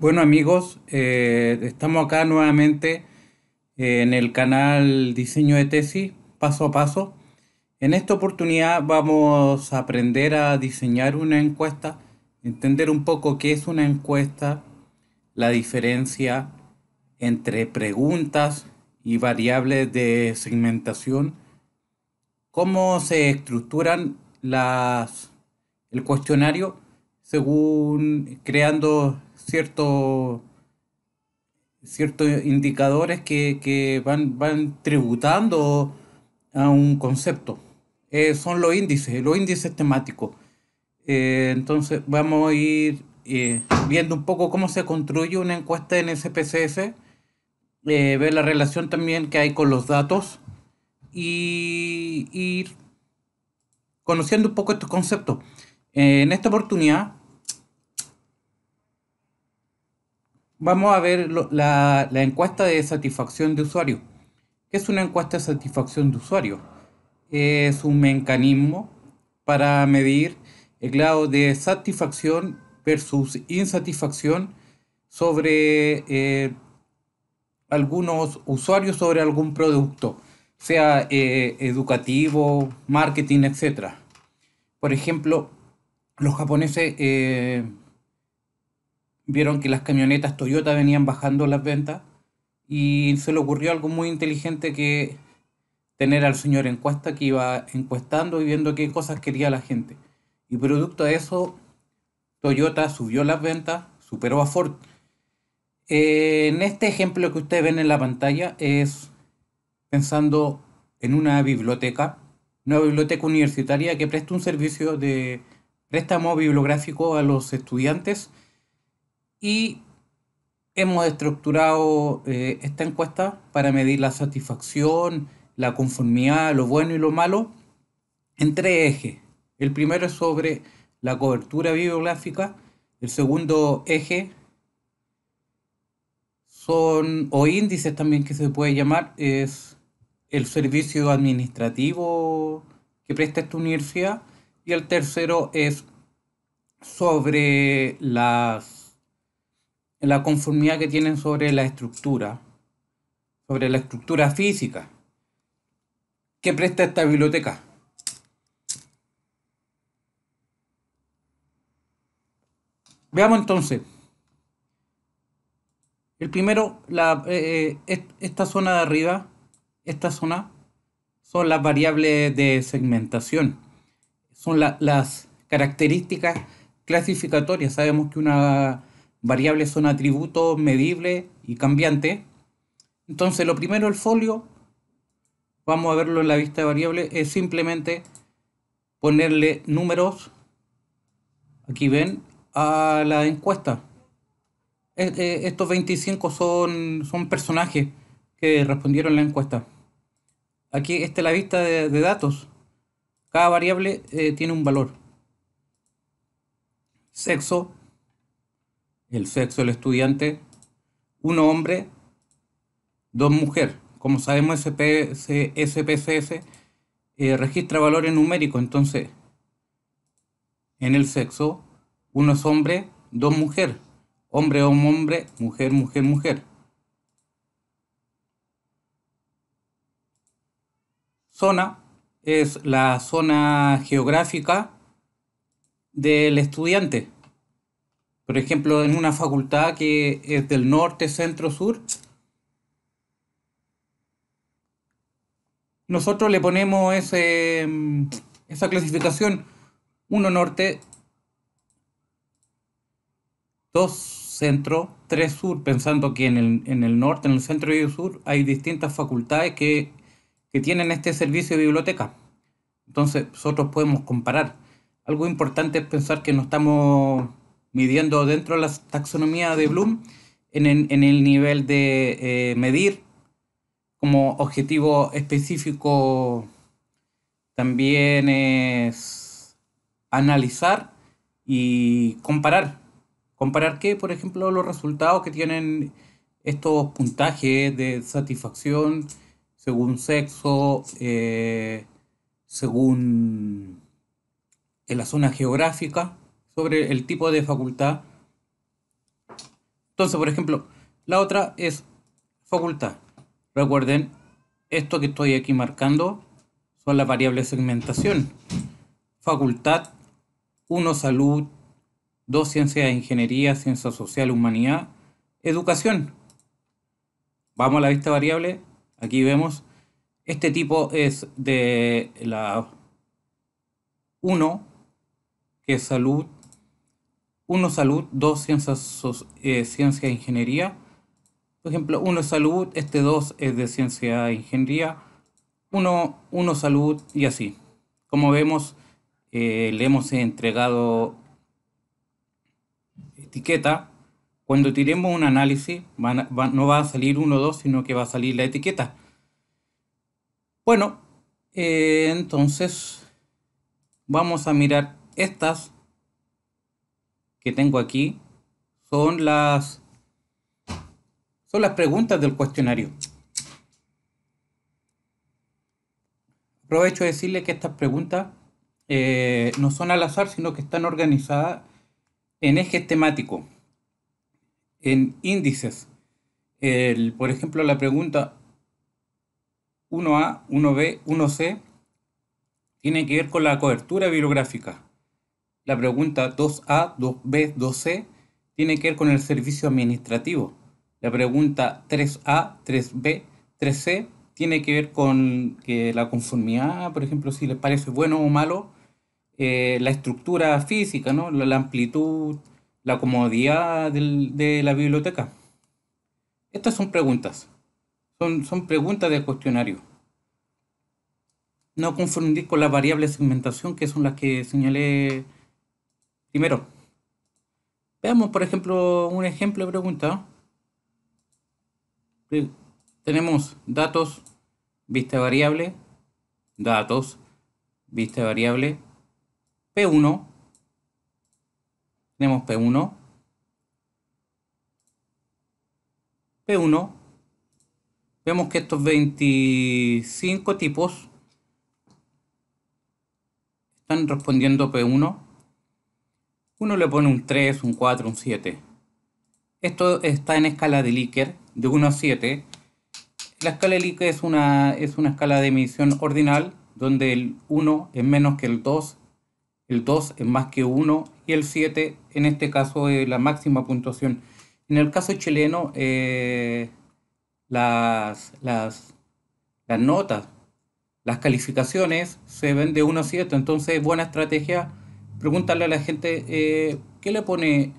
Bueno amigos, eh, estamos acá nuevamente eh, en el canal Diseño de Tesis, paso a paso. En esta oportunidad vamos a aprender a diseñar una encuesta, entender un poco qué es una encuesta, la diferencia entre preguntas y variables de segmentación, cómo se estructuran las, el cuestionario según creando ciertos indicadores que, van, van tributando a un concepto. Eh, son los índices, los índices temáticos. Eh, entonces vamos a ir eh, viendo un poco cómo se construye una encuesta en SPSS, ver la relación también que hay con los datos y ir conociendo un poco estos conceptos. en esta oportunidad vamos a ver la, encuesta de satisfacción de usuario. ¿Qué es una encuesta de satisfacción de usuario? Es un mecanismo para medir el grado de satisfacción versus insatisfacción sobre eh, algunos usuarios, sobre algún producto, sea eh, educativo, marketing, etc. Por ejemplo, los japoneses... Eh, vieron que las camionetas Toyota venían bajando las ventas y se le ocurrió algo muy inteligente que tener al señor encuesta que iba encuestando y viendo qué cosas quería la gente. Y producto de eso, Toyota subió las ventas, superó a Ford. Eh, en este ejemplo que ustedes ven en la pantalla es pensando en una biblioteca, una biblioteca universitaria que presta un servicio de préstamo bibliográfico a los estudiantes y hemos estructurado eh, esta encuesta para medir la satisfacción, la conformidad, lo bueno y lo malo en tres ejes. El primero es sobre la cobertura bibliográfica, el segundo eje son, o índices también que se puede llamar, es el servicio administrativo que presta esta universidad y el tercero es sobre las la conformidad que tienen sobre la estructura, sobre la estructura física que presta esta biblioteca. Veamos entonces. El primero, eh, eh, esta zona de arriba, esta zona, son las variables de segmentación. Son las características clasificatorias. Sabemos que una variables son atributos medibles y cambiantes. Entonces lo primero, el folio, vamos a verlo en la vista de variables, es simplemente ponerle números, aquí ven, a la encuesta. Eh, estos 25 son, son personajes que respondieron la encuesta. Aquí está es la vista de, datos. Cada variable eh, tiene un valor. Sexo, el sexo del estudiante, un hombre, dos mujeres. Como sabemos, SPSS eh, registra valores numéricos, entonces en el sexo, uno es hombre, dos mujeres, hombre, hombre, hombre, mujer, mujer, mujer. Zona es la zona geográfica del estudiante. Por ejemplo, en una facultad que es del norte, centro, sur, nosotros le ponemos mm, esa clasificación 1 norte, dos centro, 3 sur, pensando que en el, norte, en el centro y el sur hay distintas facultades que, que tienen este servicio de biblioteca. Entonces nosotros podemos comparar. Algo importante es pensar que no estamos midiendo dentro de la taxonomía de Bloom en, el nivel de eh, medir como objetivo específico también es analizar y comparar. Comparar que, por ejemplo, los resultados que tienen estos puntajes de satisfacción según sexo, eh, según en la zona geográfica, sobre el tipo de facultad. Entonces, por ejemplo, la otra es facultad. Recuerden, esto que estoy aquí marcando son las variables segmentación. Facultad 1 salud, 2 ciencias de ingeniería, ciencia social, humanidad, educación. Vamos a la vista variable, aquí vemos, este tipo es de la 1, que es salud, uno salud, 2 ciencia, eh, ciencia e ingeniería. Por ejemplo, uno salud, este 2 es de ciencia e ingeniería, 1, salud y así. Como vemos, eh, le hemos entregado etiqueta. Cuando tiremos un análisis, no va a salir 1 2, sino que va a salir la etiqueta. Bueno, eh, entonces vamos a mirar estas que tengo aquí son las son las preguntas del cuestionario. Aprovecho de decirle que estas preguntas eh, no son al azar, sino que están organizadas en ejes temáticos, en índices. El, por ejemplo, la pregunta 1A, 1B, 1C tiene que ver con la cobertura bibliográfica. La pregunta 2A, 2B, 2C tiene que ver con el servicio administrativo. La pregunta 3A, 3B, 3C tiene que ver con que la conformidad, por ejemplo, si les parece bueno o malo, eh, la estructura física, ¿no? la, amplitud, la comodidad de la biblioteca. Estas son preguntas, son, son preguntas de cuestionario. No confundir con las variables de segmentación que son las que señalé Primero, veamos por ejemplo un ejemplo de pregunta. Eh, tenemos datos, vista variable, datos, vista variable, P1. Tenemos P1. P1. Vemos que estos 25 tipos están respondiendo P1 uno le pone un 3, un 4, un 7. Esto está en escala de Likert de 1 a 7. La escala de Likert es una, es una escala de emisión ordinal donde el 1 es menos que el 2, el 2 es más que 1 y el 7 en este caso es la máxima puntuación. En el caso chileno, eh, las, las, las notas, las calificaciones se ven de 1 a 7, entonces buena estrategia preguntarle a la gente eh, qué le pone,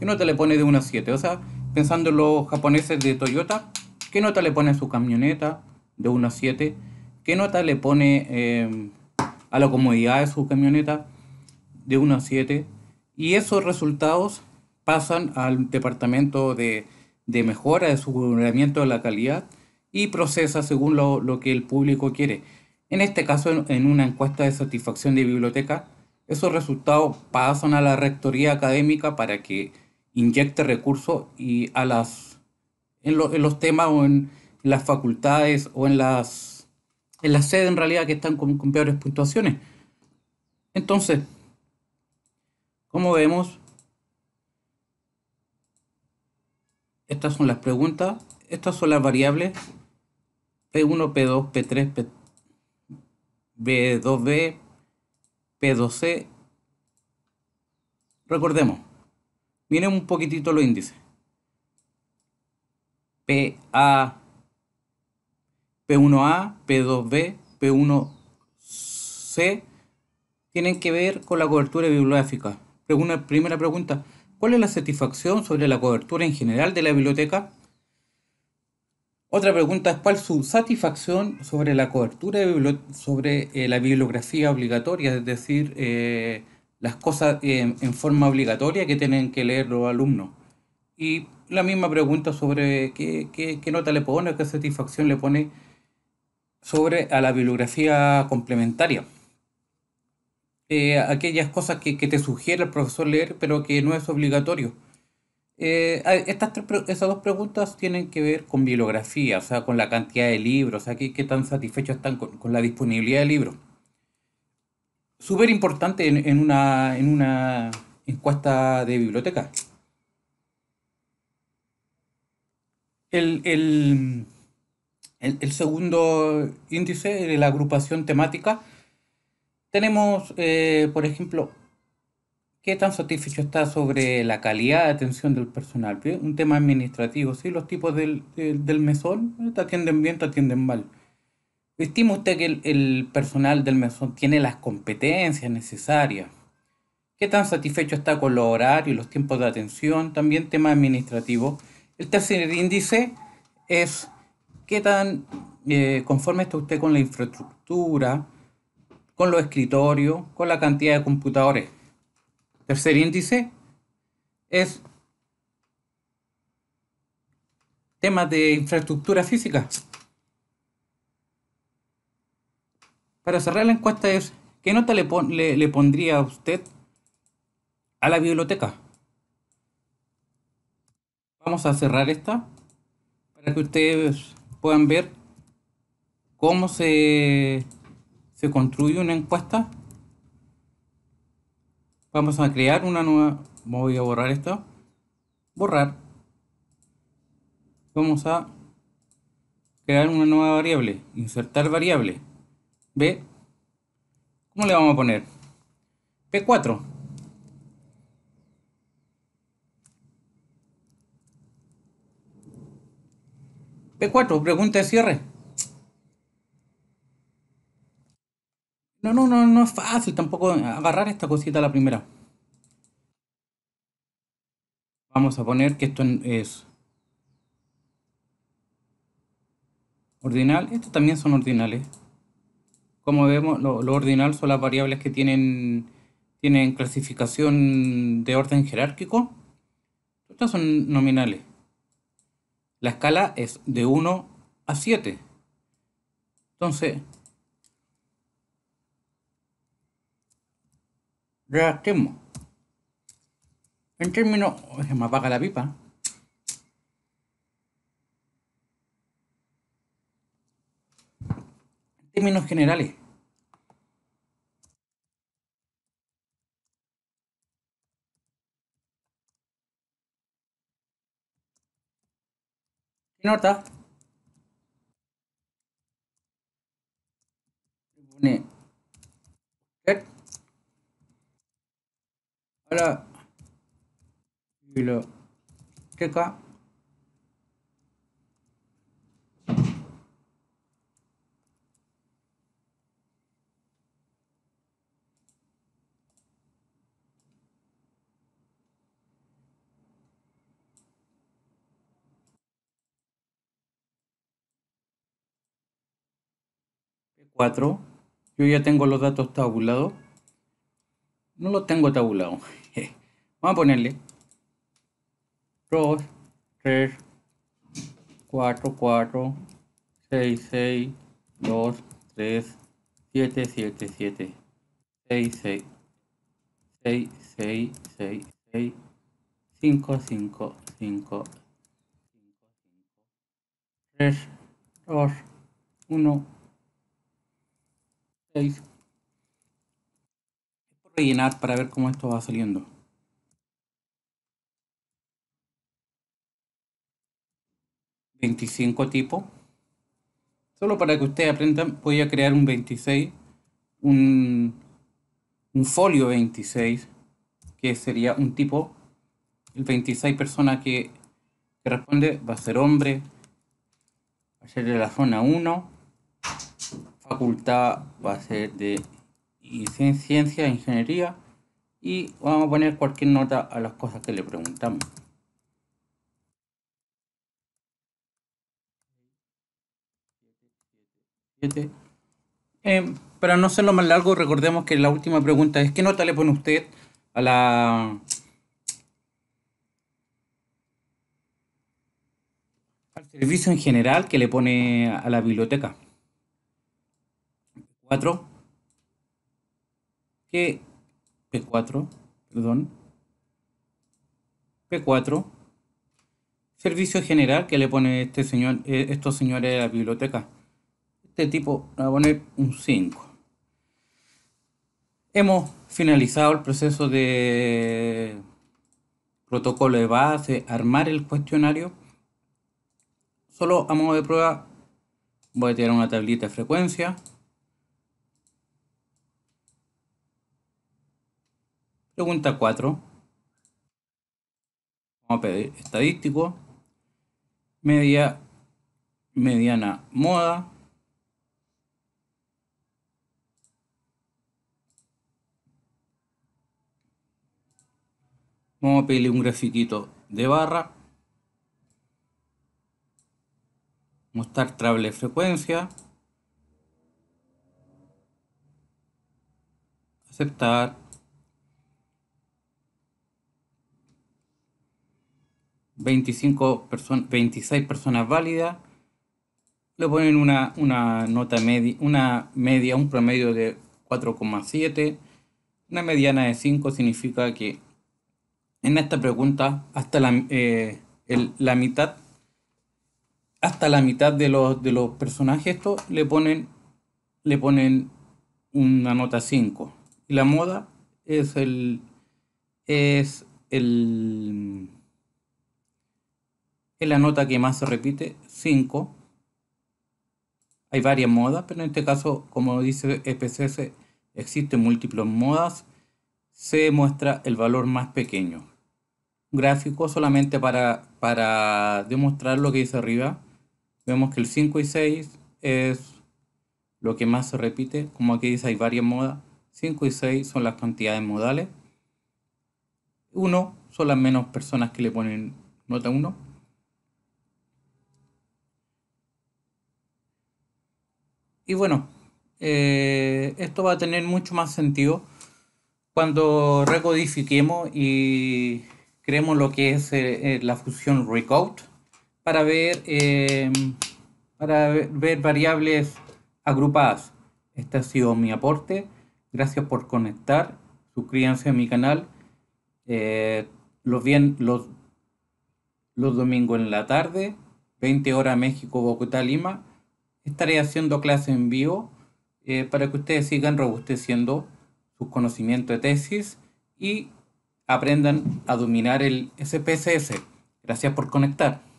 nota le pone de 1 a 7. O sea, pensando en los japoneses de Toyota, qué nota le pone a su camioneta de 1 a 7, qué nota le pone eh, a la comodidad de su camioneta de 1 a 7. Y esos resultados pasan al departamento de, de mejora, de su subvencionamiento de la calidad y procesa según lo, lo que el público quiere. En este caso, en una encuesta de satisfacción de biblioteca, esos resultados pasan a la Rectoría Académica para que inyecte recursos y a las, en, los temas o en las facultades o en las, en la sedes en realidad que están con, peores puntuaciones. Entonces, como vemos, estas son las preguntas, estas son las variables P1, P2, P3, P... B2B, P2C. Recordemos, miren un poquitito los índices. PA, P1A, P2B, P1C tienen que ver con la cobertura bibliográfica. primera pregunta, ¿cuál es la satisfacción sobre la cobertura en general de la biblioteca? Otra pregunta es cuál su satisfacción sobre la cobertura sobre eh, la bibliografía obligatoria, es decir, eh, las cosas eh, en forma obligatoria que tienen que leer los alumnos. Y la misma pregunta sobre qué, qué, nota le pone, qué satisfacción le pone sobre a la bibliografía complementaria. aquellas cosas que, que, te sugiere el profesor leer, pero que no es obligatorio. Eh, estas esas dos preguntas tienen que ver con bibliografía, o sea, con la cantidad de libros, o sea, qué, tan satisfechos están con, la disponibilidad de libros. Súper importante en, una, encuesta de biblioteca. El, segundo índice la agrupación temática, tenemos, eh, por ejemplo, ¿Qué tan satisfecho está sobre la calidad de atención del personal? Un tema administrativo, ¿sí? Los tipos del, mesón ¿eh? te atienden bien, te atienden mal. ¿Estima usted que el, personal del mesón tiene las competencias necesarias? ¿Qué tan satisfecho está con los horarios y los tiempos de atención? También tema administrativo. El tercer índice es qué tan eh, conforme está usted con la infraestructura, con los escritorios, con la cantidad de computadores tercer índice es temas de infraestructura física. Para cerrar la encuesta es, ¿qué nota le, pondría a usted a la biblioteca? Vamos a cerrar esta para que ustedes puedan ver cómo se, se construye una encuesta Vamos a crear una nueva. Voy a borrar esto. Borrar. Vamos a crear una nueva variable. Insertar variable. B. ¿Cómo le vamos a poner? P4. P4, pregunta de cierre. No, no, no, no es fácil tampoco agarrar esta cosita a la primera. Vamos a poner que esto es ordinal. Estos también son ordinales. Como vemos, lo, ordinal son las variables que tienen, tienen clasificación de orden jerárquico. Estas son nominales. La escala es de 1 a 7. Entonces, reactivos. En términos, oh, se me apaga la pipa. En términos generales, ¿qué nota? Pone Ahora biblioteca P4 yo ya tengo los datos tabulados no lo tengo tabulado. Vamos a ponerle 2, 3, 4, 4, 6, 6, 2, 3, 7, 7, 7, 6, 6, 6, 6, 6, 6, 5, 5, 5, 3, 2, 1, 6, rellenar para ver cómo esto va saliendo. ...25 tipos... ...solo para que ustedes aprendan... ...voy a crear un 26... ...un... ...un folio 26... ...que sería un tipo... ...el 26 persona que... ...que responde va a ser hombre... ...va a ser de la zona 1... ...facultad va a ser de y ciencia, e ingeniería y vamos a poner cualquier nota a las cosas que le preguntamos. Eh, para no lo más largo, recordemos que la última pregunta es ¿qué nota le pone usted a la... al servicio en general que le pone a la biblioteca? 4. P4, perdón, P4, servicio general que le pone este señor, eh, estos señores de la biblioteca. Este tipo va a poner un 5. Hemos finalizado el proceso de protocolo de base, armar el cuestionario. Solo a modo de prueba voy a tirar una tablita de frecuencia. Pregunta 4. Vamos a pedir estadístico. Media, mediana moda. Vamos a pedirle un grafiquito de barra. Mostrar trable frecuencia. Aceptar. 25 personas, 26 personas válidas, le ponen una, nota media, una media, un promedio de 4,7, una mediana de 5 significa que en esta pregunta hasta eh, la, mitad, hasta la mitad de los, de los personajes esto, le ponen, le ponen una nota 5. Y la moda es el, es el es la nota que más se repite, 5. Hay varias modas, pero en este caso, como dice EPCS, existen múltiples modas. Se muestra el valor más pequeño. gráfico solamente para, para demostrar lo que dice arriba. Vemos que el 5 y 6 es lo que más se repite. Como aquí dice, hay varias modas. 5 y 6 son las cantidades modales. 1 son las menos personas que le ponen nota 1. Y bueno, eh, esto va a tener mucho más sentido cuando recodifiquemos y creemos lo que es eh, eh, la función recode para ver, para ver variables agrupadas. Este ha sido mi aporte. Gracias por conectar. Suscríbanse a mi canal. los, bien, los, los domingos en la tarde, 20 horas México, Bogotá, Lima. Estaré haciendo clases en vivo eh, para que ustedes sigan robusteciendo su conocimiento de tesis y aprendan a dominar el SPSS. Gracias por conectar.